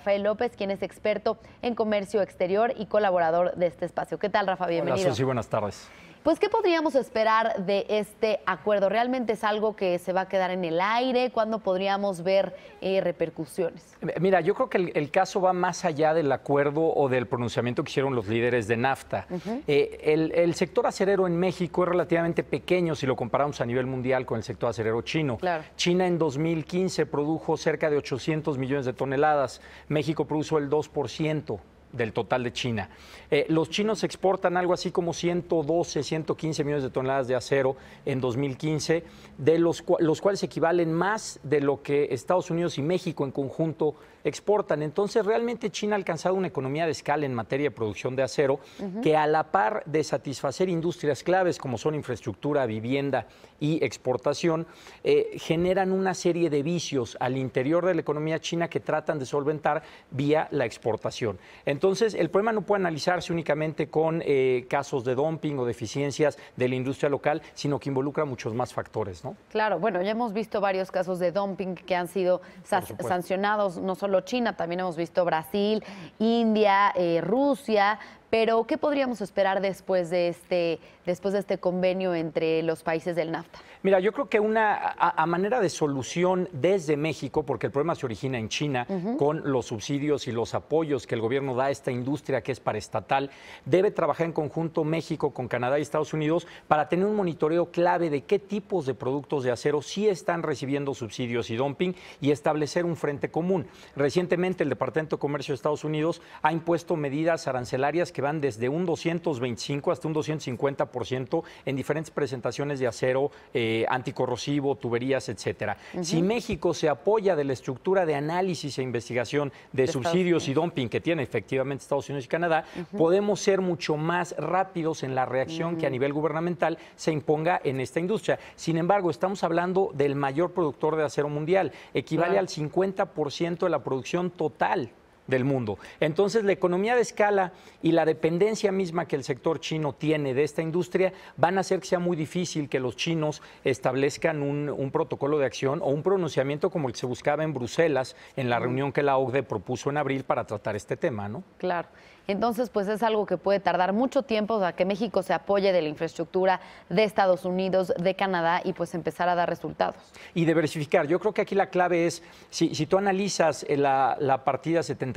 Rafael López, quien es experto en comercio exterior y colaborador de este espacio. ¿Qué tal, Rafa? Bienvenido. Hola, Susi, buenas tardes. Pues, ¿qué podríamos esperar de este acuerdo? ¿Realmente es algo que se va a quedar en el aire? ¿Cuándo podríamos ver eh, repercusiones? Eh, mira, yo creo que el, caso va más allá del acuerdo o del pronunciamiento que hicieron los líderes de NAFTA. Eh, el, sector acerero en México es relativamente pequeño si lo comparamos a nivel mundial con el sector acerero chino. China en 2015 produjo cerca de 800 millones de toneladas. México produjo el 2% del total de China. Eh, los chinos exportan algo así como 112, 115 millones de toneladas de acero en 2015, de los, cuales equivalen más de lo que Estados Unidos y México en conjunto exportan. Entonces, realmente China ha alcanzado una economía de escala en materia de producción de acero que a la par de satisfacer industrias claves como son infraestructura, vivienda y exportación, eh, generan una serie de vicios al interior de la economía china que tratan de solventar vía la exportación. Entonces, el problema no puede analizarse únicamente con eh, casos de dumping o deficiencias de la industria local, sino que involucra muchos más factores, ¿no? Claro, bueno, ya hemos visto varios casos de dumping que han sido sancionados, no solo China, también hemos visto Brasil, India, eh, Rusia, pero, ¿qué podríamos esperar después de este, después de este convenio entre los países del NAFTA? Mira, yo creo que una a, manera de solución desde México, porque el problema se origina en China, con los subsidios y los apoyos que el gobierno da a esta industria que es paraestatal, debe trabajar en conjunto México con Canadá y Estados Unidos para tener un monitoreo clave de qué tipos de productos de acero sí están recibiendo subsidios y dumping y establecer un frente común. Recientemente el Departamento de Comercio de Estados Unidos ha impuesto medidas arancelarias que van desde un 225 hasta un 250% en diferentes presentaciones de acero eh, anticorrosivo, tuberías, etcétera. Si México se apoya de la estructura de análisis e investigación de, subsidios y dumping que tiene efectivamente Estados Unidos y Canadá, podemos ser mucho más rápidos en la reacción que a nivel gubernamental se imponga en esta industria. Sin embargo, estamos hablando del mayor productor de acero mundial, equivale al 50% de la producción total del mundo. Entonces, la economía de escala y la dependencia misma que el sector chino tiene de esta industria van a hacer que sea muy difícil que los chinos establezcan un, protocolo de acción o un pronunciamiento como el que se buscaba en Bruselas en la reunión que la OCDE propuso en abril para tratar este tema, ¿no? Claro. Entonces, pues es algo que puede tardar mucho tiempo a que México se apoye de la infraestructura de Estados Unidos, de Canadá y pues empezar a dar resultados. Y diversificar. Yo creo que aquí la clave es, si, tú analizas eh, la, la partida 70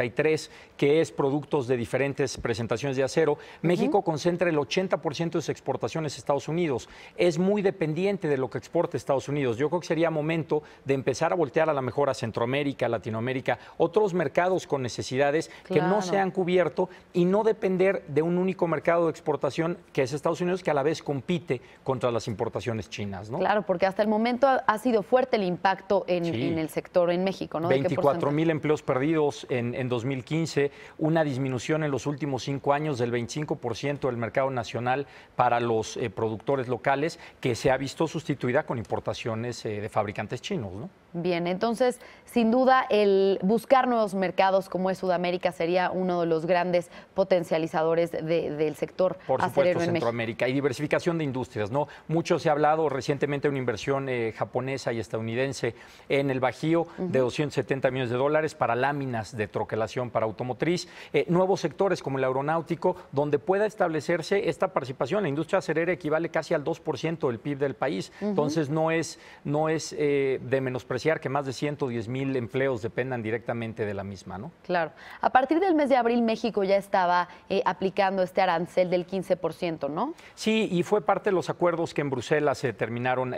que es productos de diferentes presentaciones de acero, México concentra el 80% de sus exportaciones a Estados Unidos. Es muy dependiente de lo que exporte Estados Unidos. Yo creo que sería momento de empezar a voltear a la mejor a Centroamérica, Latinoamérica, otros mercados con necesidades que no se han cubierto y no depender de un único mercado de exportación que es Estados Unidos, que a la vez compite contra las importaciones chinas. ¿no? Claro, porque hasta el momento ha sido fuerte el impacto en, el sector en México. ¿no? 24 mil empleos perdidos en, en 2015, una disminución en los últimos cinco años del 25% del mercado nacional para los eh, productores locales, que se ha visto sustituida con importaciones eh, de fabricantes chinos. Bien, entonces, sin duda, el buscar nuevos mercados como es Sudamérica sería uno de los grandes potencializadores del sector. Por supuesto, en Centroamérica. Y diversificación de industrias, ¿no? Mucho se ha hablado recientemente de una inversión eh, japonesa y estadounidense en el Bajío de 270 millones de dólares para láminas de troquel para automotriz, eh, nuevos sectores como el aeronáutico, donde pueda establecerse esta participación. La industria acerera equivale casi al 2% del PIB del país. Entonces no es, no es eh, de menospreciar que más de 110 mil empleos dependan directamente de la misma, ¿no? Claro. A partir del mes de abril México ya estaba eh, aplicando este arancel del 15%, ¿no? Sí, y fue parte de los acuerdos que en Bruselas se terminaron.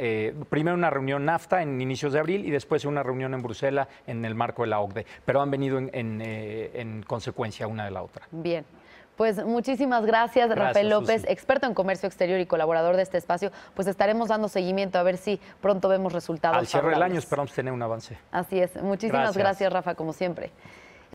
primero una reunión NAFTA en inicios de abril y después una reunión en Bruselas en el marco de la OCDE. Pero han venido en, en eh, en consecuencia una de la otra. Bien. Pues muchísimas gracias, Rafael López, experto en comercio exterior y colaborador de este espacio. Pues estaremos dando seguimiento a ver si pronto vemos resultados. Al cierre del año esperamos tener un avance. Así es. Muchísimas gracias Rafa, como siempre.